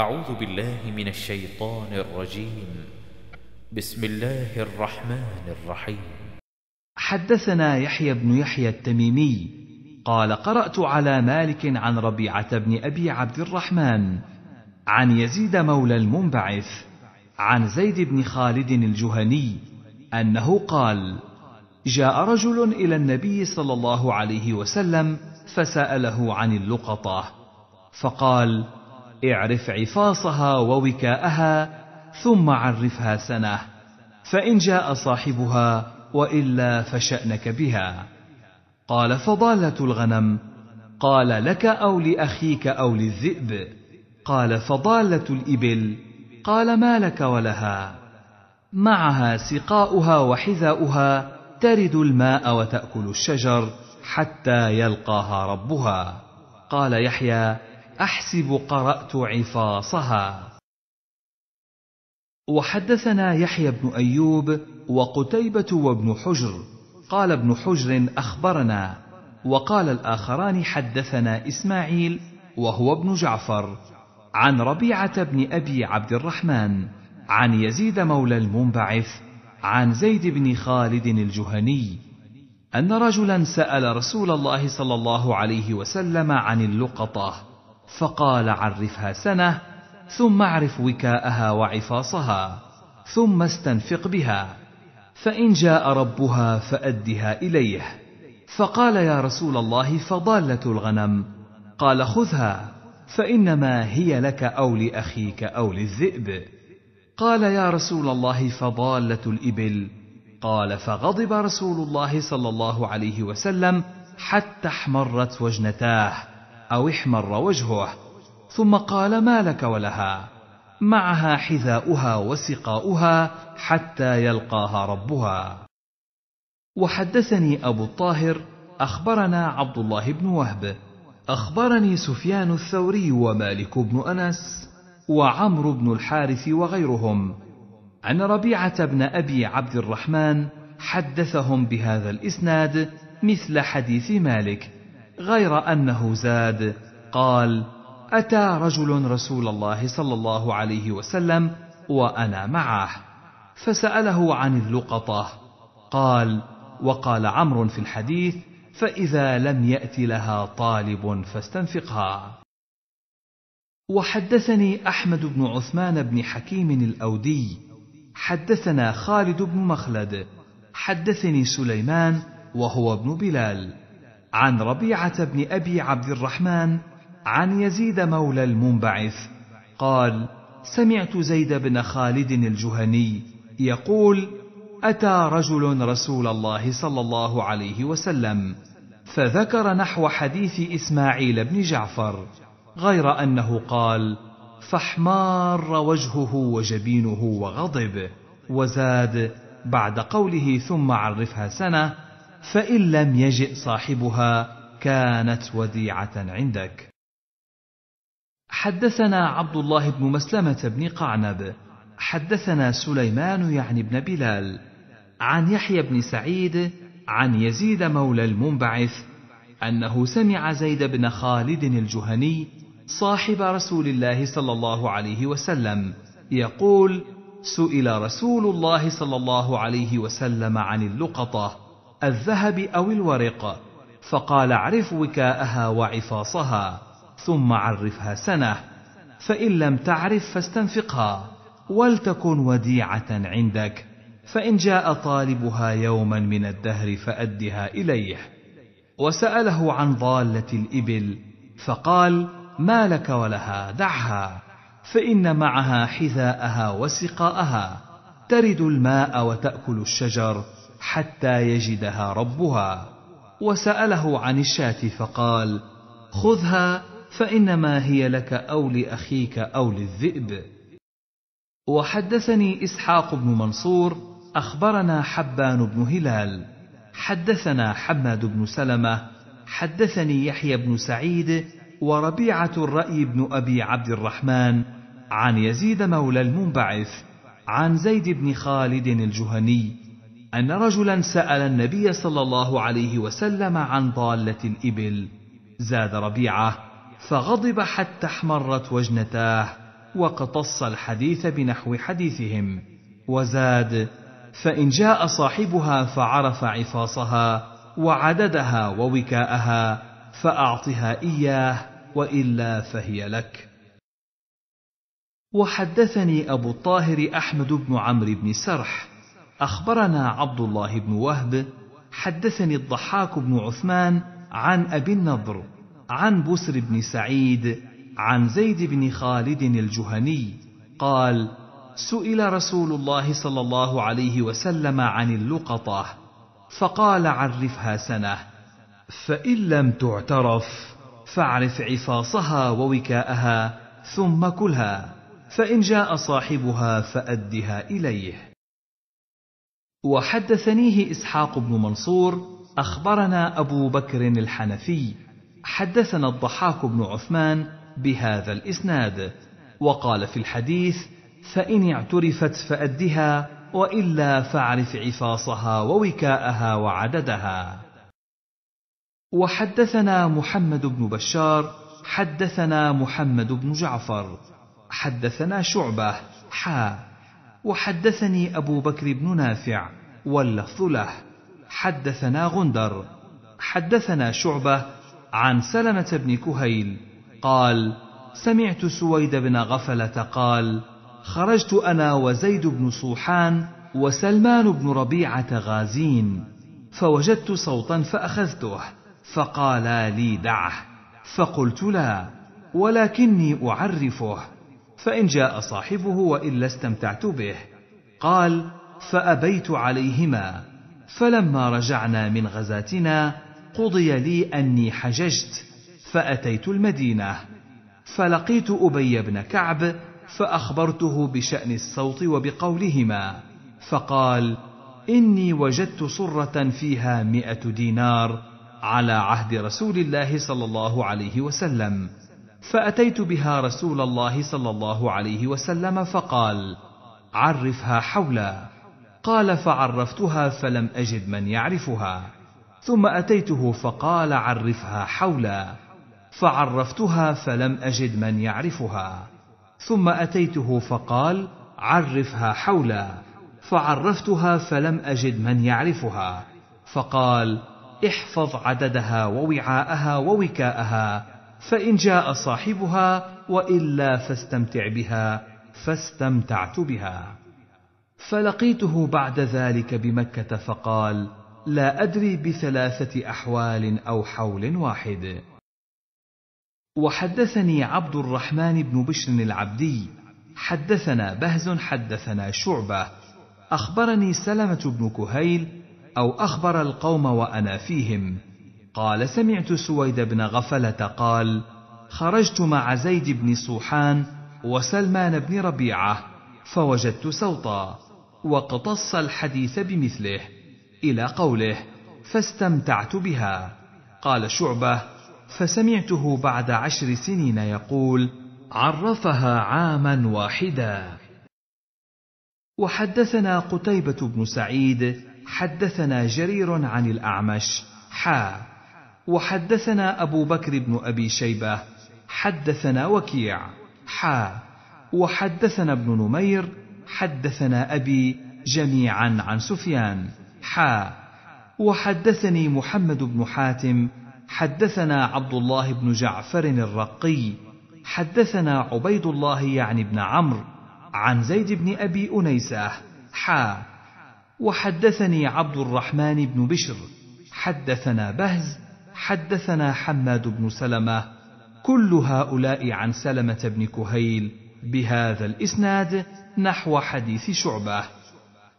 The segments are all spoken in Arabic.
أعوذ بالله من الشيطان الرجيم بسم الله الرحمن الرحيم حدثنا يحيى بن يحيى التميمي قال قرأت على مالك عن ربيعة بن أبي عبد الرحمن عن يزيد مولى المنبعث عن زيد بن خالد الجهني أنه قال جاء رجل إلى النبي صلى الله عليه وسلم فسأله عن اللقطة فقال اعرف عفاصها ووكاءها ثم عرفها سنه فان جاء صاحبها والا فشانك بها قال فضاله الغنم قال لك او لاخيك او للذئب قال فضاله الابل قال ما لك ولها معها سقاؤها وحذاؤها ترد الماء وتاكل الشجر حتى يلقاها ربها قال يحيى أحسب قرأت عفاصها وحدثنا يحيى بن أيوب وقتيبة وابن حجر قال ابن حجر أخبرنا وقال الآخران حدثنا إسماعيل وهو ابن جعفر عن ربيعة بن أبي عبد الرحمن عن يزيد مولى المنبعث عن زيد بن خالد الجهني أن رجلا سأل رسول الله صلى الله عليه وسلم عن اللقطة فقال عرفها سنة ثم اعرف وكاءها وعفاصها ثم استنفق بها فإن جاء ربها فأدها إليه فقال يا رسول الله فضالة الغنم قال خذها فإنما هي لك أو لأخيك أو للذئب قال يا رسول الله فضالة الإبل قال فغضب رسول الله صلى الله عليه وسلم حتى احمرت وجنتاه أو احمر وجهه ثم قال ما لك ولها معها حذاؤها وسقاؤها حتى يلقاها ربها وحدثني أبو الطاهر أخبرنا عبد الله بن وهب أخبرني سفيان الثوري ومالك بن أنس وعمرو بن الحارث وغيرهم عن ربيعة بن أبي عبد الرحمن حدثهم بهذا الإسناد مثل حديث مالك غير انه زاد قال اتى رجل رسول الله صلى الله عليه وسلم وانا معه فساله عن اللقطه قال وقال عمرو في الحديث فاذا لم يات لها طالب فاستنفقها وحدثني احمد بن عثمان بن حكيم الاودي حدثنا خالد بن مخلد حدثني سليمان وهو ابن بلال عن ربيعه بن ابي عبد الرحمن عن يزيد مولى المنبعث قال سمعت زيد بن خالد الجهني يقول اتى رجل رسول الله صلى الله عليه وسلم فذكر نحو حديث اسماعيل بن جعفر غير انه قال فاحمار وجهه وجبينه وغضب وزاد بعد قوله ثم عرفها سنه فإن لم يجئ صاحبها كانت وديعة عندك. حدثنا عبد الله بن مسلمة بن قعنب، حدثنا سليمان يعني بن بلال، عن يحيى بن سعيد، عن يزيد مولى المنبعث، أنه سمع زيد بن خالد الجهني صاحب رسول الله صلى الله عليه وسلم يقول: سئل رسول الله صلى الله عليه وسلم عن اللقطه الذهب أو الورق فقال عرف وكاءها وعفاصها ثم عرفها سنة فإن لم تعرف فاستنفقها ولتكن وديعة عندك فإن جاء طالبها يوما من الدهر فأدها إليه وسأله عن ضالة الإبل فقال ما لك ولها دعها فإن معها حذاءها وسقاءها ترد الماء وتأكل الشجر حتى يجدها ربها وساله عن الشاه فقال خذها فانما هي لك او لاخيك او للذئب وحدثني اسحاق بن منصور اخبرنا حبان بن هلال حدثنا حماد بن سلمه حدثني يحيى بن سعيد وربيعه الراي بن ابي عبد الرحمن عن يزيد مولى المنبعث عن زيد بن خالد الجهني أن رجلا سأل النبي صلى الله عليه وسلم عن ضالة الإبل زاد ربيعة فغضب حتى احمرت وجنتاه وقتص الحديث بنحو حديثهم وزاد فإن جاء صاحبها فعرف عفاصها وعددها ووكاءها فأعطها إياه وإلا فهي لك وحدثني أبو الطاهر أحمد بن عمرو بن سرح أخبرنا عبد الله بن وهب حدثني الضحاك بن عثمان عن أبي النضر عن بسر بن سعيد عن زيد بن خالد الجهني قال سئل رسول الله صلى الله عليه وسلم عن اللقطه فقال عرفها سنه فان لم تعترف فاعرف عفاصها ووكاءها ثم كلها فان جاء صاحبها فادها اليه وحدثنيه إسحاق بن منصور أخبرنا أبو بكر الحنفي حدثنا الضحاك بن عثمان بهذا الإسناد وقال في الحديث فإن اعترفت فأدها وإلا فاعرف عفاصها ووكاءها وعددها وحدثنا محمد بن بشار حدثنا محمد بن جعفر حدثنا شعبة حا وحدثني أبو بكر بن نافع واللفظ له حدثنا غندر حدثنا شعبة عن سلمة بن كهيل قال سمعت سويد بن غفلة قال خرجت أنا وزيد بن صوحان وسلمان بن ربيعة غازين فوجدت صوتا فأخذته فقالا لي دعه فقلت لا ولكني أعرفه فان جاء صاحبه والا استمتعت به قال فابيت عليهما فلما رجعنا من غزاتنا قضي لي اني حججت فاتيت المدينه فلقيت ابي بن كعب فاخبرته بشان الصوت وبقولهما فقال اني وجدت صره فيها مائه دينار على عهد رسول الله صلى الله عليه وسلم فاتيت بها رسول الله صلى الله عليه وسلم فقال عرفها حولا قال فعرفتها فلم اجد من يعرفها ثم اتيته فقال عرفها حولا فعرفتها فلم اجد من يعرفها ثم اتيته فقال عرفها حولا فعرفتها فلم اجد من يعرفها فقال احفظ عددها ووعاءها ووكاءها فان جاء صاحبها والا فاستمتع بها فاستمتعت بها فلقيته بعد ذلك بمكه فقال لا ادري بثلاثه احوال او حول واحد وحدثني عبد الرحمن بن بشر العبدي حدثنا بهز حدثنا شعبه اخبرني سلمه بن كهيل او اخبر القوم وانا فيهم قال سمعت سويد بن غفلة قال خرجت مع زيد بن سوحان وسلمان بن ربيعة فوجدت سوطا واقتص الحديث بمثله إلى قوله فاستمتعت بها قال شعبة فسمعته بعد عشر سنين يقول عرفها عاما واحدا وحدثنا قتيبة بن سعيد حدثنا جرير عن الأعمش حا وحدثنا أبو بكر بن أبي شيبة حدثنا وكيع حا وحدثنا ابن نمير حدثنا أبي جميعا عن سفيان حا وحدثني محمد بن حاتم حدثنا عبد الله بن جعفر الرقي حدثنا عبيد الله يعني بن عمرو عن زيد بن أبي أنيسة حا وحدثني عبد الرحمن بن بشر حدثنا بهز حدثنا حماد بن سلمه كل هؤلاء عن سلمه بن كهيل بهذا الاسناد نحو حديث شعبه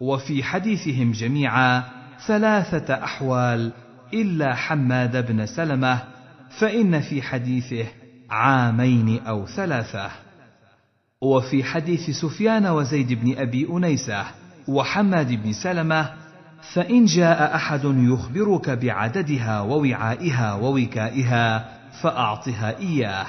وفي حديثهم جميعا ثلاثه احوال الا حماد بن سلمه فان في حديثه عامين او ثلاثه وفي حديث سفيان وزيد بن ابي انيسه وحماد بن سلمه فان جاء احد يخبرك بعددها ووعائها ووكائها فاعطها اياه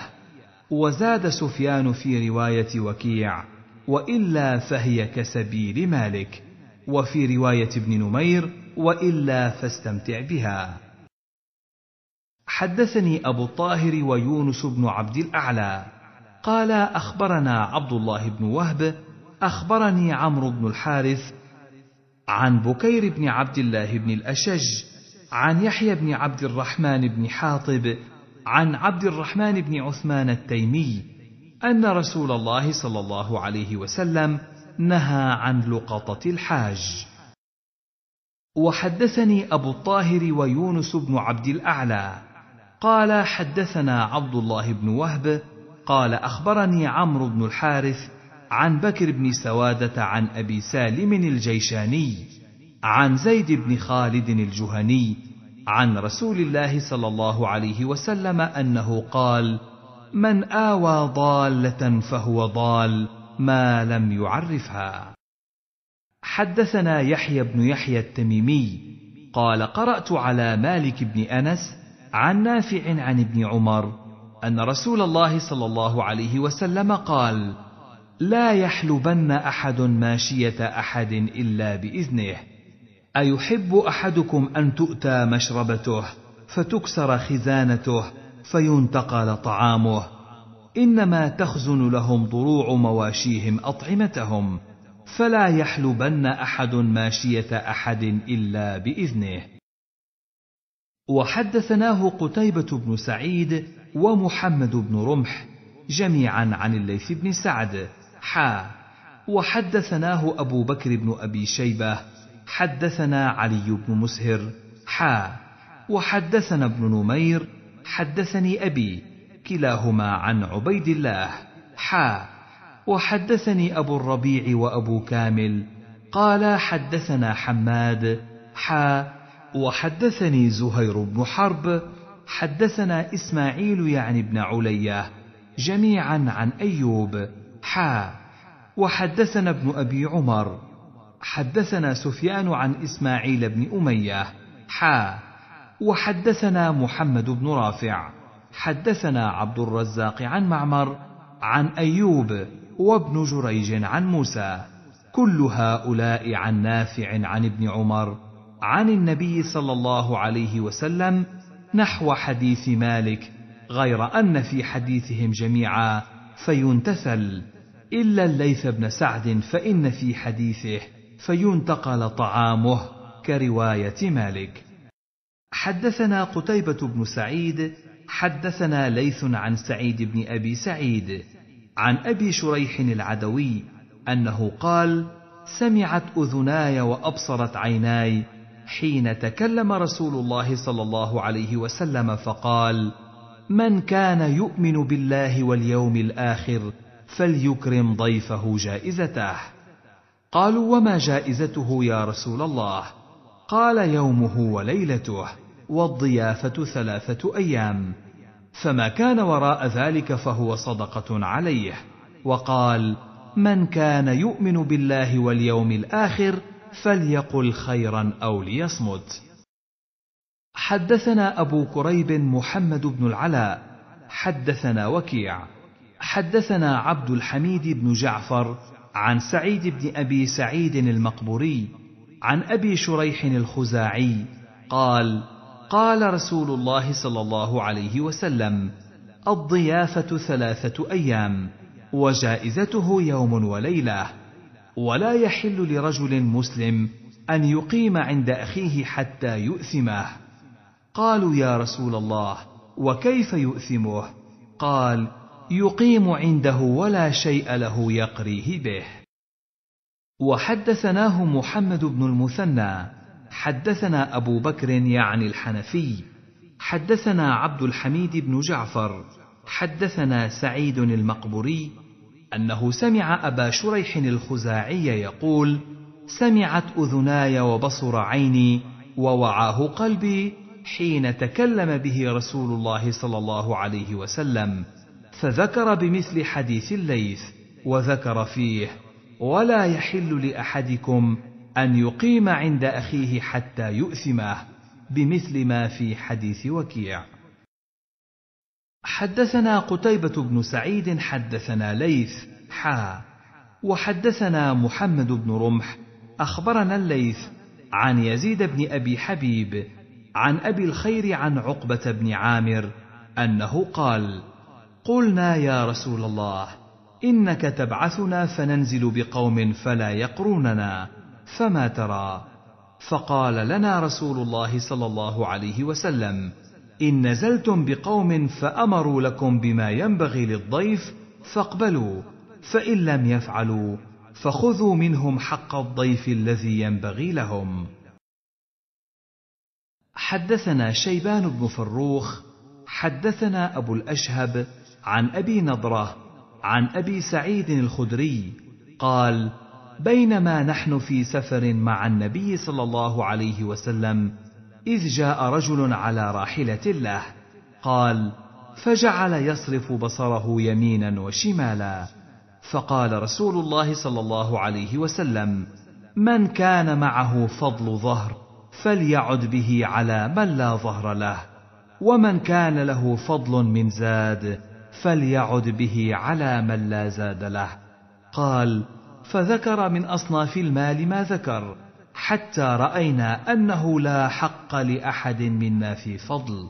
وزاد سفيان في روايه وكيع والا فهي كسبيل مالك وفي روايه ابن نمير والا فاستمتع بها حدثني ابو الطاهر ويونس بن عبد الاعلى قال اخبرنا عبد الله بن وهب اخبرني عمرو بن الحارث عن بكير بن عبد الله بن الأشج عن يحيى بن عبد الرحمن بن حاطب عن عبد الرحمن بن عثمان التيمي أن رسول الله صلى الله عليه وسلم نهى عن لقطة الحاج وحدثني أبو الطاهر ويونس بن عبد الأعلى قال حدثنا عبد الله بن وهب قال أخبرني عمرو بن الحارث عن بكر بن سوادة عن أبي سالم الجيشاني عن زيد بن خالد الجهني عن رسول الله صلى الله عليه وسلم أنه قال: من آوى ضالة فهو ضال ما لم يعرفها. حدثنا يحيى بن يحيى التميمي قال قرأت على مالك بن أنس عن نافع عن ابن عمر أن رسول الله صلى الله عليه وسلم قال: لا يحلبن احد ماشيه احد الا باذنه ايحب احدكم ان تؤتى مشربته فتكسر خزانته فينتقل طعامه انما تخزن لهم ضروع مواشيهم اطعمتهم فلا يحلبن احد ماشيه احد الا باذنه وحدثناه قتيبه بن سعيد ومحمد بن رمح جميعا عن الليث بن سعد حا وحدثناه أبو بكر بن أبي شيبة حدثنا علي بن مسهر حا وحدثنا ابن نمير حدثني أبي كلاهما عن عبيد الله حا وحدثني أبو الربيع وأبو كامل قالا حدثنا حماد حا وحدثني زهير بن حرب حدثنا إسماعيل يعني بن علية جميعا عن أيوب حا وحدثنا ابن أبي عمر حدثنا سفيان عن إسماعيل بن أمية حا وحدثنا محمد بن رافع حدثنا عبد الرزاق عن معمر عن أيوب وابن جريج عن موسى كل هؤلاء عن نافع عن ابن عمر عن النبي صلى الله عليه وسلم نحو حديث مالك غير ان في حديثهم جميعا فينتثل إلا الليث بن سعد فإن في حديثه فينتقل طعامه كرواية مالك حدثنا قتيبة بن سعيد حدثنا ليث عن سعيد بن أبي سعيد عن أبي شريح العدوي أنه قال سمعت أذناي وأبصرت عيناي حين تكلم رسول الله صلى الله عليه وسلم فقال من كان يؤمن بالله واليوم الآخر فليكرم ضيفه جائزته قالوا وما جائزته يا رسول الله قال يومه وليلته والضيافه ثلاثه ايام فما كان وراء ذلك فهو صدقه عليه وقال من كان يؤمن بالله واليوم الاخر فليقل خيرا او ليصمت حدثنا ابو كريب محمد بن العلاء حدثنا وكيع حدثنا عبد الحميد بن جعفر عن سعيد بن ابي سعيد المقبوري عن ابي شريح الخزاعي قال قال رسول الله صلى الله عليه وسلم الضيافه ثلاثه ايام وجائزته يوم وليله ولا يحل لرجل مسلم ان يقيم عند اخيه حتى يؤثمه قالوا يا رسول الله وكيف يؤثمه قال يقيم عنده ولا شيء له يقريه به وحدثناه محمد بن المثنى حدثنا ابو بكر يعني الحنفي حدثنا عبد الحميد بن جعفر حدثنا سعيد المقبري انه سمع ابا شريح الخزاعي يقول سمعت اذناي وبصر عيني ووعاه قلبي حين تكلم به رسول الله صلى الله عليه وسلم فذكر بمثل حديث الليث وذكر فيه ولا يحل لاحدكم ان يقيم عند اخيه حتى يؤثمه بمثل ما في حديث وكيع حدثنا قتيبة بن سعيد حدثنا ليث حا وحدثنا محمد بن رمح أخبرنا الليث عن يزيد بن أبي حبيب عن أبي الخير عن عقبة بن عامر أنه قال: قلنا يا رسول الله انك تبعثنا فننزل بقوم فلا يقروننا فما ترى فقال لنا رسول الله صلى الله عليه وسلم ان نزلتم بقوم فامروا لكم بما ينبغي للضيف فاقبلوا فان لم يفعلوا فخذوا منهم حق الضيف الذي ينبغي لهم حدثنا شيبان بن فروخ حدثنا ابو الاشهب عن ابي نضره عن ابي سعيد الخدري قال بينما نحن في سفر مع النبي صلى الله عليه وسلم اذ جاء رجل على راحله له قال فجعل يصرف بصره يمينا وشمالا فقال رسول الله صلى الله عليه وسلم من كان معه فضل ظهر فليعد به على من لا ظهر له ومن كان له فضل من زاد فليعد به على من لا زاد له قال فذكر من اصناف المال ما ذكر حتى راينا انه لا حق لاحد منا في فضل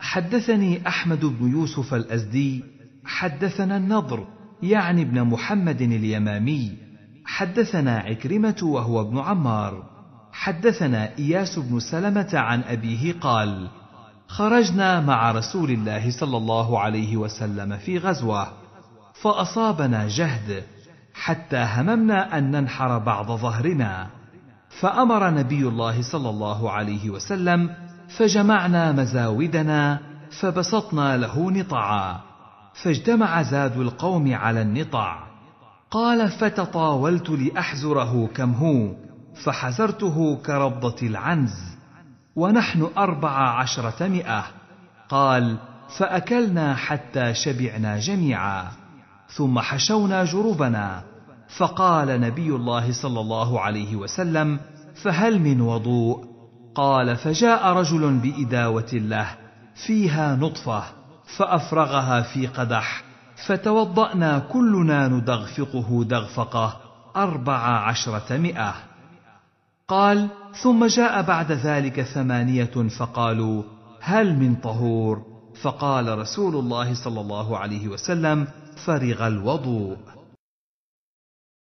حدثني احمد بن يوسف الازدي حدثنا النضر يعني ابن محمد اليمامي حدثنا عكرمه وهو ابن عمار حدثنا اياس بن سلمه عن ابيه قال خرجنا مع رسول الله صلى الله عليه وسلم في غزوه فاصابنا جهد حتى هممنا ان ننحر بعض ظهرنا فامر نبي الله صلى الله عليه وسلم فجمعنا مزاودنا فبسطنا له نطعا فاجتمع زاد القوم على النطع قال فتطاولت لاحزره كم هو فحزرته كربضه العنز ونحن أربع عشرة مئة قال فأكلنا حتى شبعنا جميعا ثم حشونا جروبنا فقال نبي الله صلى الله عليه وسلم فهل من وضوء قال فجاء رجل بإداوة له فيها نطفة فأفرغها في قدح فتوضأنا كلنا ندغفقه دغفقة أربع عشرة مئة قال ثم جاء بعد ذلك ثمانيه فقالوا هل من طهور فقال رسول الله صلى الله عليه وسلم فرغ الوضوء